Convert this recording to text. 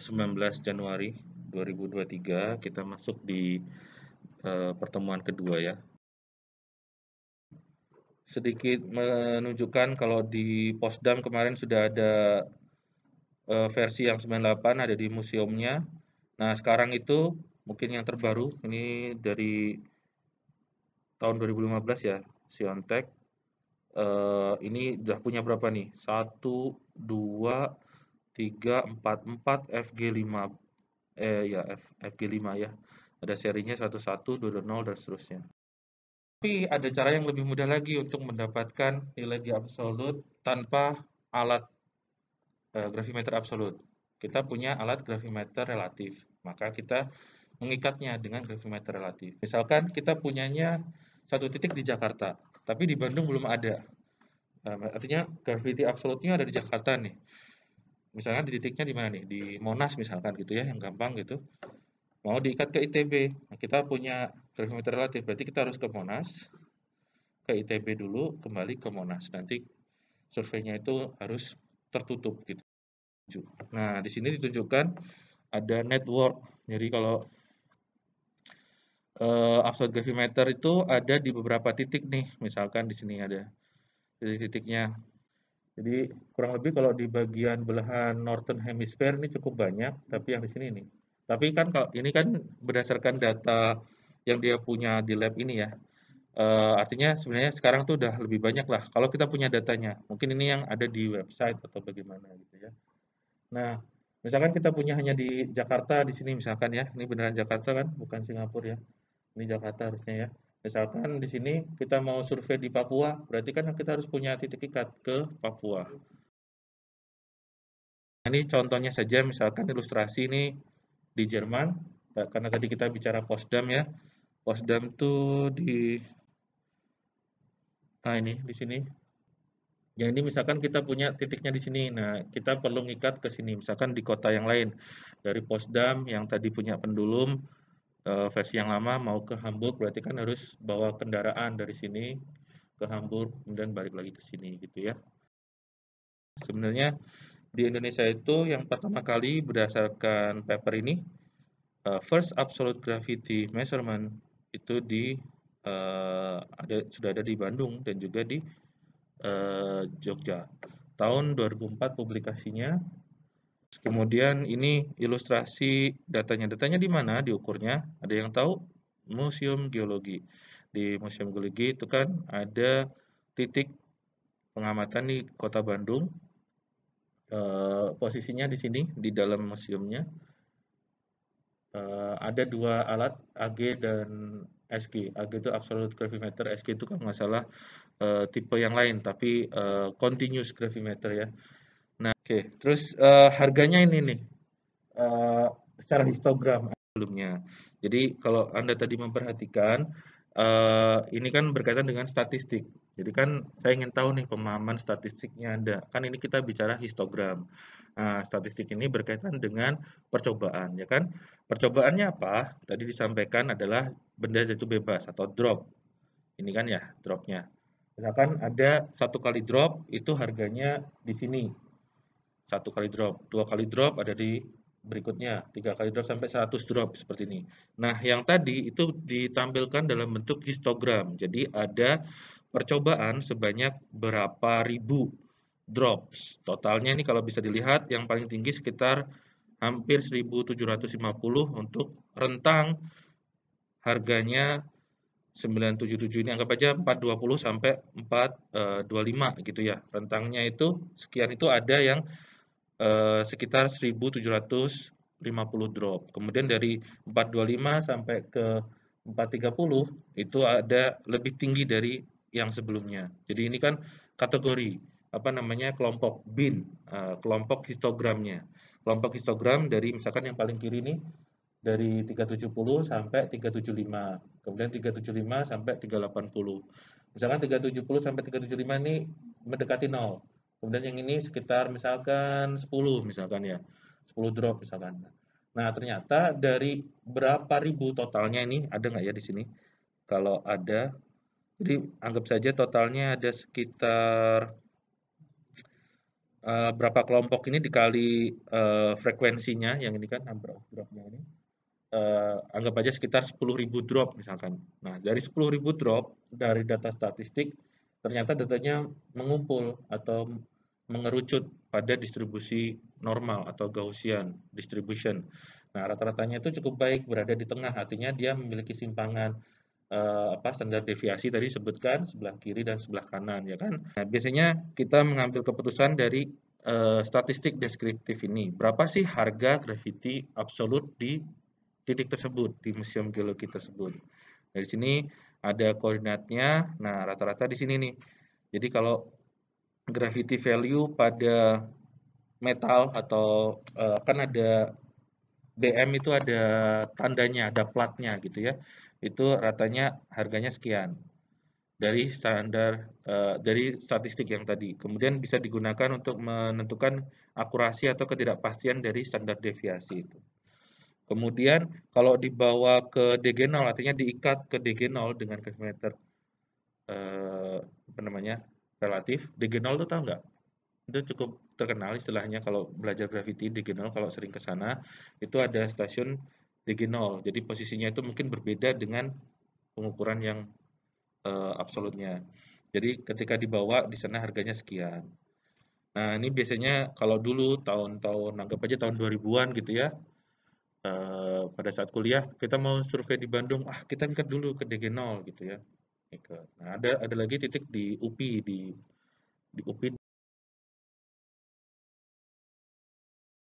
19 eh, Januari 2023 kita masuk di uh, pertemuan kedua ya. Sedikit menunjukkan kalau di Posdam kemarin sudah ada uh, versi yang 98 ada di museumnya. Nah, sekarang itu mungkin yang terbaru ini dari tahun 2015 ya, Siontech. Uh, ini sudah punya berapa nih? 1 2 344 FG5 eh ya F, FG5 ya. Ada serinya 11, 220 dan seterusnya. Tapi ada cara yang lebih mudah lagi untuk mendapatkan nilai di absolut tanpa alat eh, grafimeter absolut. Kita punya alat grafimeter relatif, maka kita mengikatnya dengan grafimeter relatif. Misalkan kita punyanya satu titik di Jakarta, tapi di Bandung belum ada. Nah, artinya gravity absolutnya ada di Jakarta nih misalkan titiknya di mana nih di Monas misalkan gitu ya yang gampang gitu mau diikat ke ITB nah, kita punya gravimeter relatif berarti kita harus ke Monas ke ITB dulu kembali ke Monas nanti surveinya itu harus tertutup gitu nah di sini ditunjukkan ada network jadi kalau uh, eh, absolute gravimeter itu ada di beberapa titik nih misalkan di sini ada titik-titiknya jadi kurang lebih kalau di bagian belahan Northern Hemisphere ini cukup banyak, tapi yang di sini ini. Tapi kan kalau ini kan berdasarkan data yang dia punya di lab ini ya. E, artinya sebenarnya sekarang tuh udah lebih banyak lah. Kalau kita punya datanya, mungkin ini yang ada di website atau bagaimana gitu ya. Nah, misalkan kita punya hanya di Jakarta di sini misalkan ya. Ini beneran Jakarta kan, bukan Singapura ya. Ini Jakarta harusnya ya. Misalkan di sini kita mau survei di Papua, berarti kan kita harus punya titik ikat ke Papua. Nah, ini contohnya saja misalkan ilustrasi ini di Jerman, karena tadi kita bicara Posdam ya. Posdam itu di nah ini di sini. Yang ini misalkan kita punya titiknya di sini. Nah, kita perlu ngikat ke sini misalkan di kota yang lain. Dari Posdam yang tadi punya Pendulum uh, versi yang lama mau ke Hamburg berarti kan harus bawa kendaraan dari sini ke Hamburg kemudian balik lagi ke sini gitu ya. Sebenarnya di Indonesia itu yang pertama kali berdasarkan paper ini uh, first absolute gravity measurement itu di uh, ada sudah ada di Bandung dan juga di uh, Jogja. Tahun 2004 publikasinya Kemudian ini ilustrasi datanya. Datanya di mana diukurnya? Ada yang tahu? Museum Geologi. Di Museum Geologi itu kan ada titik pengamatan di Kota Bandung. E, posisinya di sini, di dalam museumnya. E, ada dua alat, AG dan SG. AG itu Absolute Gravimeter, SG itu kan masalah e, eh, tipe yang lain, tapi e, Continuous Gravimeter ya. Nah, oke. Okay. Terus uh, harganya ini nih uh, secara histogram sebelumnya. Jadi kalau anda tadi memperhatikan uh, ini kan berkaitan dengan statistik. Jadi kan saya ingin tahu nih pemahaman statistiknya anda. Kan ini kita bicara histogram. Nah, statistik ini berkaitan dengan percobaan, ya kan? Percobaannya apa? Tadi disampaikan adalah benda jatuh bebas atau drop. Ini kan ya dropnya. Misalkan ada satu kali drop itu harganya di sini satu kali drop, dua kali drop ada di berikutnya, tiga kali drop sampai 100 drop seperti ini. Nah, yang tadi itu ditampilkan dalam bentuk histogram. Jadi ada percobaan sebanyak berapa ribu drops. Totalnya ini kalau bisa dilihat yang paling tinggi sekitar hampir 1750 untuk rentang harganya 977 ini anggap aja 420 sampai 425 eh, gitu ya. Rentangnya itu sekian itu ada yang Eh, sekitar 1750 drop. Kemudian dari 425 sampai ke 430 itu ada lebih tinggi dari yang sebelumnya. Jadi ini kan kategori apa namanya kelompok bin, eh, kelompok histogramnya. Kelompok histogram dari misalkan yang paling kiri ini dari 370 sampai 375, kemudian 375 sampai 380. Misalkan 370 sampai 375 ini mendekati nol. Kemudian yang ini sekitar misalkan 10 misalkan ya. 10 drop misalkan. Nah, ternyata dari berapa ribu totalnya ini, ada nggak ya di sini? Kalau ada, jadi anggap saja totalnya ada sekitar uh, berapa kelompok ini dikali uh, frekuensinya, yang ini kan number of dropnya ini. Uh, anggap aja sekitar 10.000 drop misalkan. Nah, dari 10.000 drop dari data statistik, ternyata datanya mengumpul atau mengerucut pada distribusi normal atau Gaussian distribution. Nah, rata-ratanya itu cukup baik berada di tengah, artinya dia memiliki simpangan eh, apa standar deviasi tadi sebutkan sebelah kiri dan sebelah kanan ya kan. Nah, biasanya kita mengambil keputusan dari eh, statistik deskriptif ini. Berapa sih harga gravity absolut di titik tersebut di museum geologi tersebut. Nah, di sini ada koordinatnya. Nah, rata-rata di sini nih. Jadi kalau gravity value pada metal atau uh, kan ada BM itu ada tandanya, ada platnya gitu ya. Itu ratanya harganya sekian dari standar uh, dari statistik yang tadi. Kemudian bisa digunakan untuk menentukan akurasi atau ketidakpastian dari standar deviasi itu. Kemudian kalau dibawa ke DG0 artinya diikat ke DG0 dengan gravimeter eh, apa namanya relatif diagonal tuh tau nggak itu cukup terkenal istilahnya kalau belajar gravity diagonal kalau sering ke sana itu ada stasiun diagonal jadi posisinya itu mungkin berbeda dengan pengukuran yang uh, absolutnya jadi ketika dibawa di sana harganya sekian nah ini biasanya kalau dulu tahun-tahun anggap aja tahun 2000-an gitu ya uh, pada saat kuliah kita mau survei di Bandung ah kita mikir dulu ke dg gitu ya Gitu. Nah, ada ada lagi titik di UPI di di UPI